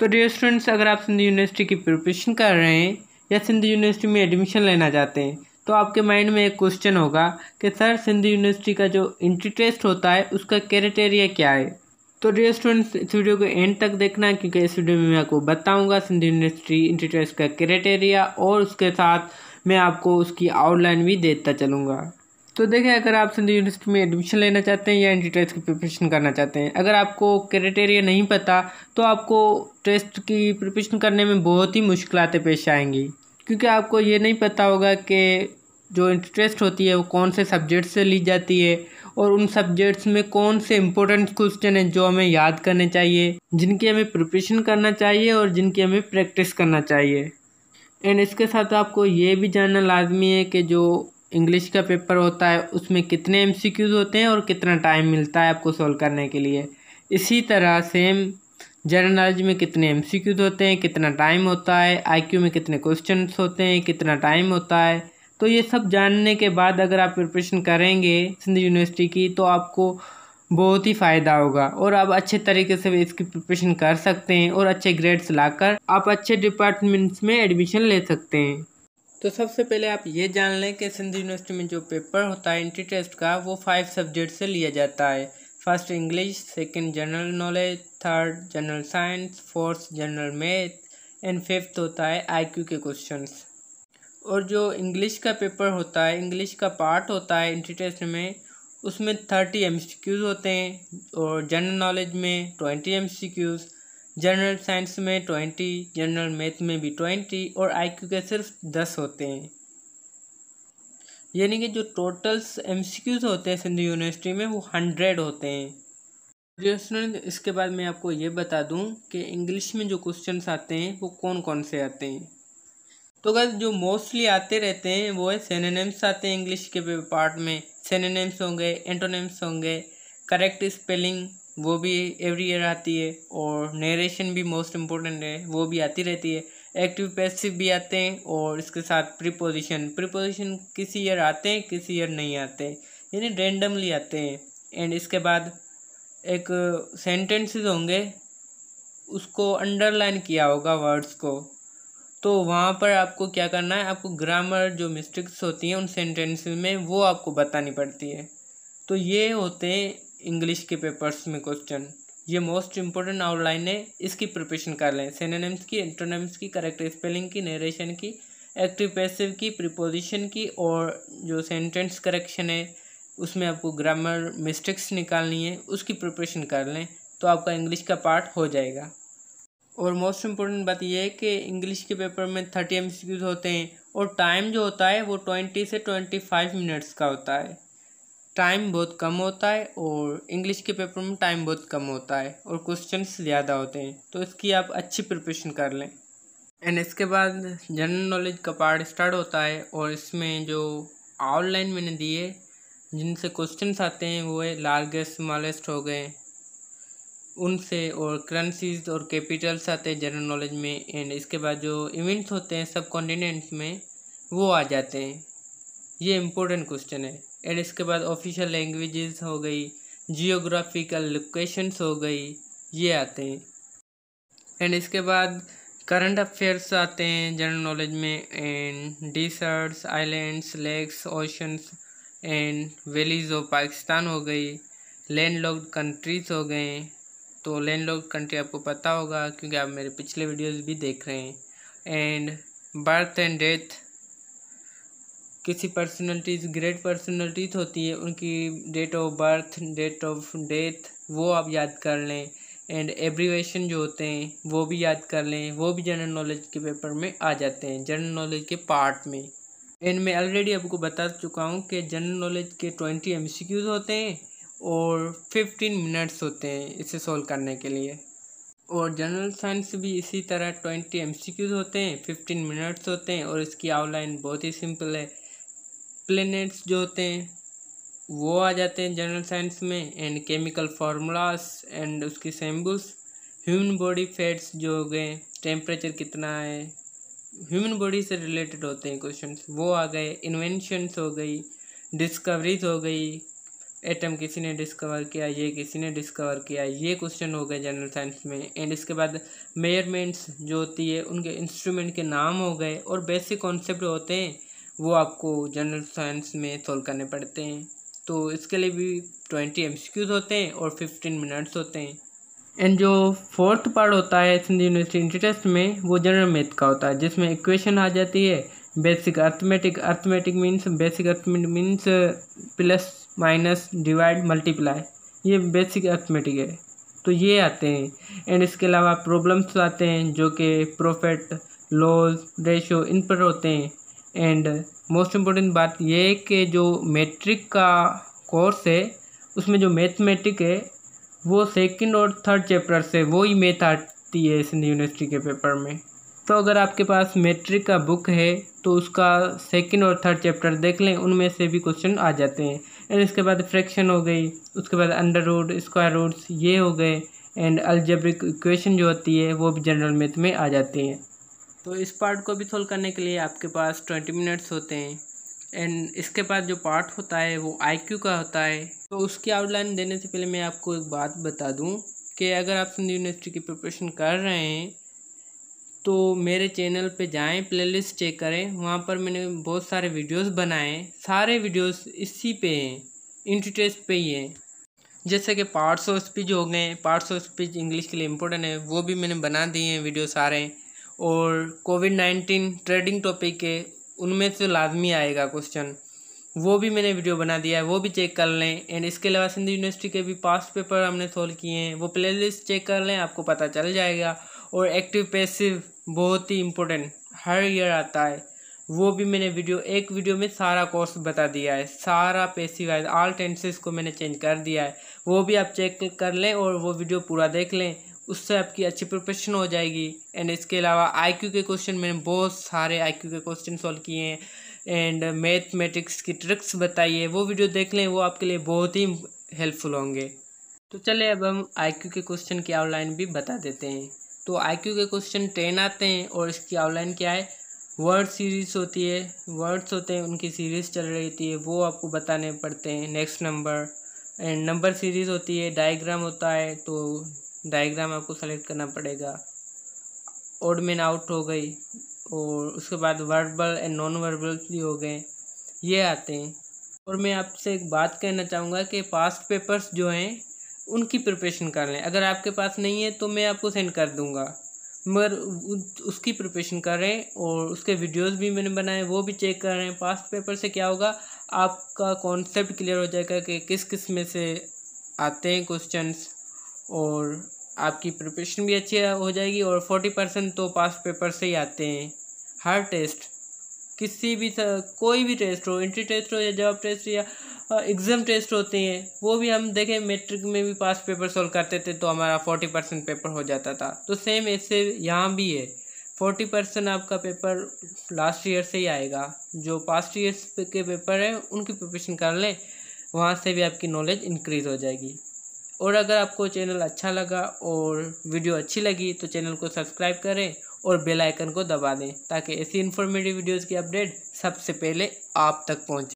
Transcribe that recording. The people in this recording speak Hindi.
तो डियर स्टूडेंट्स अगर आप सिंधु यूनिवर्सिटी की प्रिपरेशन कर रहे हैं या सिंधु यूनिवर्सिटी में एडमिशन लेना चाहते हैं तो आपके माइंड में एक क्वेश्चन होगा कि सर सिंधु यूनिवर्सिटी का जो इंट्री टेस्ट होता है उसका क्राइटेरिया क्या है तो डियर स्टूडेंट्स इस वीडियो को एंड तक देखना क्योंकि इस वीडियो में मैं आपको बताऊँगा सिंधु यूनिवर्सिटी इंट्री टेस्ट का क्राइटेरिया और उसके साथ मैं आपको उसकी आउटलाइन भी देता चलूँगा तो देखें अगर आप सिंधु यूनिवर्सिटी में एडमिशन लेना चाहते हैं या एंट्री टेस्ट की प्रिपरेशन करना चाहते हैं अगर आपको क्राइटेरिया नहीं पता तो आपको टेस्ट की प्रिपरेशन करने में बहुत ही मुश्किलें पेश आएंगी क्योंकि आपको ये नहीं पता होगा कि जो टेस्ट होती है वो कौन से सब्जेक्ट से ली जाती है और उन सब्जेक्ट्स में कौन से इम्पोर्टेंट क्वेश्चन हैं जो हमें याद करने चाहिए जिनकी हमें प्रिपरेशन करना चाहिए और जिनकी हमें प्रैक्टिस करना चाहिए एंड इसके साथ आपको ये भी जानना लाजमी है कि जो इंग्लिश का पेपर होता है उसमें कितने एम होते हैं और कितना टाइम मिलता है आपको सॉल्व करने के लिए इसी तरह सेम जनरल नॉलेज में कितने एम होते हैं कितना टाइम होता है आई में कितने क्वेश्चन होते हैं कितना टाइम होता है तो ये सब जानने के बाद अगर आप प्रिपरेशन करेंगे सिंध यूनिवर्सिटी की तो आपको बहुत ही फ़ायदा होगा और आप अच्छे तरीके से इसकी प्रिपरेशन कर सकते हैं और अच्छे ग्रेड्स लाकर आप अच्छे डिपार्टमेंट्स में एडमिशन ले सकते हैं तो सबसे पहले आप ये जान लें कि सिंध यूनिवर्सिटी में जो पेपर होता है एंट्री टेस्ट का वो फाइव सब्जेक्ट से लिया जाता है first English second general knowledge third general science fourth general math and fifth होता है आईक्यू के क्वेश्चंस और जो इंग्लिश का पेपर होता है इंग्लिश का पार्ट होता है एंट्री टेस्ट में उसमें थर्टी एम होते हैं और जनरल नॉलेज में ट्वेंटी एम जनरल साइंस में ट्वेंटी जनरल मैथ में भी ट्वेंटी और आईक्यू के सिर्फ दस होते हैं यानी कि जो टोटल्स एमसीक्यूज होते हैं सिंधु यूनिवर्सिटी में वो हंड्रेड होते हैं स्टूडेंट इसके बाद मैं आपको ये बता दूं कि इंग्लिश में जो क्वेश्चन आते हैं वो कौन कौन से आते हैं तो अगर जो मोस्टली आते रहते हैं वो है सेनेम्स आते हैं इंग्लिश के पार्ट में सेनेम्स होंगे एंटोनेम्स होंगे करेक्ट स्पेलिंग वो भी एवरी ईयर आती है और नरेशन भी मोस्ट इम्पोर्टेंट है वो भी आती रहती है एक्टिव पैसिव भी आते हैं और इसके साथ प्रीपोजिशन प्रीपोजिशन किसी ईयर आते हैं किसी ईयर नहीं आते यानी रेंडमली आते हैं एंड इसके बाद एक सेंटेंसेस होंगे उसको अंडरलाइन किया होगा वर्ड्स को तो वहाँ पर आपको क्या करना है आपको ग्रामर जो मिस्टेक्स होती हैं उन सेंटेंसेस में वो आपको बतानी पड़ती है तो ये होते हैं इंग्लिश के पेपर्स में क्वेश्चन ये मोस्ट इंपॉर्टेंट आउटलाइन है इसकी प्रिपरेशन कर लें सेनेम्स की इंटरनेम्स की करेक्ट स्पेलिंग की नरेशन की एक्टिव पैसिव की प्रिपोजिशन की और जो सेंटेंस करेक्शन है उसमें आपको ग्रामर मिस्टेक्स निकालनी है उसकी प्रिपरेशन कर लें तो आपका इंग्लिश का पार्ट हो जाएगा और मोस्ट इम्पोर्टेंट बात यह है कि इंग्लिश के पेपर में थर्टी एम होते हैं और टाइम जो होता है वो ट्वेंटी से ट्वेंटी फाइव मिनट्स का होता है टाइम बहुत कम होता है और इंग्लिश के पेपर में टाइम बहुत कम होता है और क्वेश्चन ज़्यादा होते हैं तो इसकी आप अच्छी प्रिपरेशन कर लें एंड इसके बाद जनरल नॉलेज का पार्ट स्टार्ट होता है और इसमें जो ऑनलाइन मैंने दिए जिनसे क्वेश्चन आते हैं वो है लार्जेस्ट स्मॉलेस्ट हो गए उनसे और करेंसीज और कैपिटल्स आते हैं जनरल नॉलेज में एंड इसके बाद जो इवेंट्स होते हैं सब कॉन्टिनेंट्स में वो आ जाते हैं ये इम्पोर्टेंट क्वेश्चन है एंड इसके बाद ऑफिशियल लैंग्वेजेस हो गई जियोग्राफिकल लोकेशंस हो गई ये आते हैं एंड इसके बाद करंट अफेयर्स आते हैं जनरल नॉलेज में and deserts islands lakes oceans and valleys of Pakistan हो गई लैंड लॉक्ड कंट्रीज हो गए तो लैंड लॉक्ड कंट्री आपको पता होगा क्योंकि आप मेरे पिछले वीडियोस भी देख रहे हैं एंड बर्थ एंड डेथ किसी पर्सनलिटीज़ ग्रेट पर्सनलिटीज़ होती है उनकी date of birth date of death वो आप याद कर लें एंड एब्रीवेशन जो होते हैं वो भी याद कर लें वो भी जनरल नॉलेज के पेपर में आ जाते हैं जनरल नॉलेज के पार्ट में एंड मैं ऑलरेडी आपको बता चुका हूँ कि जनरल नॉलेज के ट्वेंटी एम होते हैं और फिफ्टीन मिनट्स होते हैं इसे सोल्व करने के लिए और जनरल साइंस भी इसी तरह ट्वेंटी एम होते हैं फिफ्टीन मिनट्स होते हैं और इसकी आउटलाइन बहुत ही सिंपल है प्लेनेट्स जो होते हैं वो आ जाते हैं जनरल साइंस में एंड केमिकल फार्मूलास एंड उसकी सेम्बुल्स ह्यूमन बॉडी फैट्स जो हो गए टेम्परेचर कितना है ह्यूमन बॉडी से रिलेटेड होते हैं क्वेश्चन वो आ गए इन्वेंशंस हो गई डिस्कवरीज हो गई एटम किसी ने डिस्कवर किया ये किसी ने डिस्कवर किया ये क्वेश्चन हो गए जनरल साइंस में एंड इसके बाद मेजरमेंट्स जो होती है उनके इंस्ट्रूमेंट के नाम हो गए और बेसिक कॉन्सेप्ट होते हैं वो आपको जनरल साइंस में सोल्व करने पड़ते हैं तो इसके लिए भी ट्वेंटी एम होते हैं और फिफ्टीन मिनट्स होते हैं एंड जो फोर्थ पार्ट होता है सिंध यूनिवर्सिटी टेस्ट में वो जनरल मैथ का होता है जिसमें इक्वेशन आ जाती है basic arithmetic arithmetic means basic arithmetic means plus minus divide multiply ये बेसिक अर्थमेटिक है तो ये आते हैं एंड इसके अलावा प्रॉब्लम्स आते हैं जो कि प्रॉफिट लॉस रेशो इन पर होते हैं एंड मोस्ट इम्पोर्टेंट बात यह है कि जो मैट्रिक का कोर्स है उसमें जो मैथमेटिक है वो सेकंड और थर्ड चैप्टर से वो ही मैथ आती है सिंध यूनिवर्सिटी के पेपर में तो अगर आपके पास मैट्रिक का बुक है तो उसका सेकंड और थर्ड चैप्टर देख लें उनमें से भी क्वेश्चन आ जाते हैं एंड इसके बाद फ्रैक्शन हो गई उसके बाद अंडर रूट स्क्वायर रूट्स ये हो गए एंड अल्जेब्रिक इक्वेशन जो होती है वो भी जनरल मैथ में आ जाती हैं तो इस पार्ट को भी सोल्व करने के लिए आपके पास ट्वेंटी मिनट्स होते हैं एंड इसके बाद जो पार्ट होता है वो आईक्यू का होता है तो उसकी आउटलाइन देने से पहले मैं आपको एक बात बता दूं कि अगर आप सिंधु यूनिवर्सिटी की प्रिपरेशन कर रहे हैं तो मेरे चैनल पे जाएं प्लेलिस्ट चेक करें वहाँ पर मैंने बहुत सारे वीडियोस बनाए सारे वीडियोस इसी पे हैं इंट्री पे ही हैं जैसे कि पार्ट्स ऑफ स्पीच हो गए पार्ट्स ऑफ स्पीच इंग्लिश के लिए इम्पोर्टेंट है वो भी मैंने बना दिए हैं वीडियो सारे और कोविड नाइन्टीन ट्रेडिंग टॉपिक के उनमें से लाजमी आएगा क्वेश्चन वो भी मैंने वीडियो बना दिया है वो भी चेक कर लें एंड इसके अलावा सिंधी यूनिवर्सिटी के भी पास्ट पेपर हमने सोल्व किए हैं वो प्लेलिस्ट चेक कर लें आपको पता चल जाएगा और एक्टिव पैसिव बहुत ही इम्पोर्टेंट हर ईयर आता है वो भी मैंने वीडियो एक वीडियो में सारा कोर्स बता दिया है सारा पैसिव वाइज ऑल टेंसेस को मैंने चेंज कर दिया है वो भी आप चेक कर लें और वो वीडियो पूरा देख लें उससे आपकी अच्छी प्रिपरेशन हो जाएगी एंड इसके अलावा आईक्यू के क्वेश्चन मैंने बहुत सारे आईक्यू के क्वेश्चन सॉल्व किए हैं एंड मैथमेटिक्स की ट्रिक्स बताइए वो वीडियो देख लें वो आपके लिए बहुत ही हेल्पफुल होंगे तो चले अब हम आईक्यू के क्वेश्चन की आउटलाइन भी बता देते हैं तो आईक्यू के क्वेश्चन टेन आते हैं और इसकी आउटलाइन क्या है वर्ड सीरीज होती है वर्ड्स होते हैं उनकी सीरीज चल रही है वो आपको बताने पड़ते हैं next number and number series होती है डायग्राम होता है तो डायग्राम आपको सेलेक्ट करना पड़ेगा ओड आउट हो गई और उसके बाद वर्बल एंड नॉन वर्बल भी हो गए ये आते हैं और मैं आपसे एक बात कहना चाहूँगा कि पास्ट पेपर्स जो हैं उनकी प्रिपरेशन कर लें अगर आपके पास नहीं है तो मैं आपको सेंड कर दूँगा मगर उसकी प्रिपरेशन हैं और उसके वीडियोस भी मैंने बनाए वो भी चेक कर रहे हैं पास्ट पेपर से क्या होगा आपका कॉन्सेप्ट क्लियर हो जाएगा कि किस किस में से आते हैं क्वेश्चंस और आपकी प्रिपरेशन भी अच्छी हो जाएगी और फोर्टी परसेंट तो पास पेपर से ही आते हैं हर टेस्ट किसी भी कोई भी टेस्ट हो इंट्री टेस्ट हो या जॉब टेस्ट या एग्ज़ाम टेस्ट होते हैं वो भी हम देखें मेट्रिक में भी पास पेपर सॉल्व करते थे तो हमारा फोर्टी परसेंट पेपर हो जाता था तो सेम ऐसे यहाँ भी है फोर्टी परसेंट आपका पेपर लास्ट ईयर से ही आएगा जो पास्ट ईयर के पेपर हैं उनकी प्रिपरेशन कर लें वहाँ से भी आपकी नॉलेज इंक्रीज़ हो जाएगी और अगर आपको चैनल अच्छा लगा और वीडियो अच्छी लगी तो चैनल को सब्सक्राइब करें और बेल आइकन को दबा दें ताकि ऐसी इन्फॉर्मेटिव वीडियोस की अपडेट सबसे पहले आप तक पहुंचे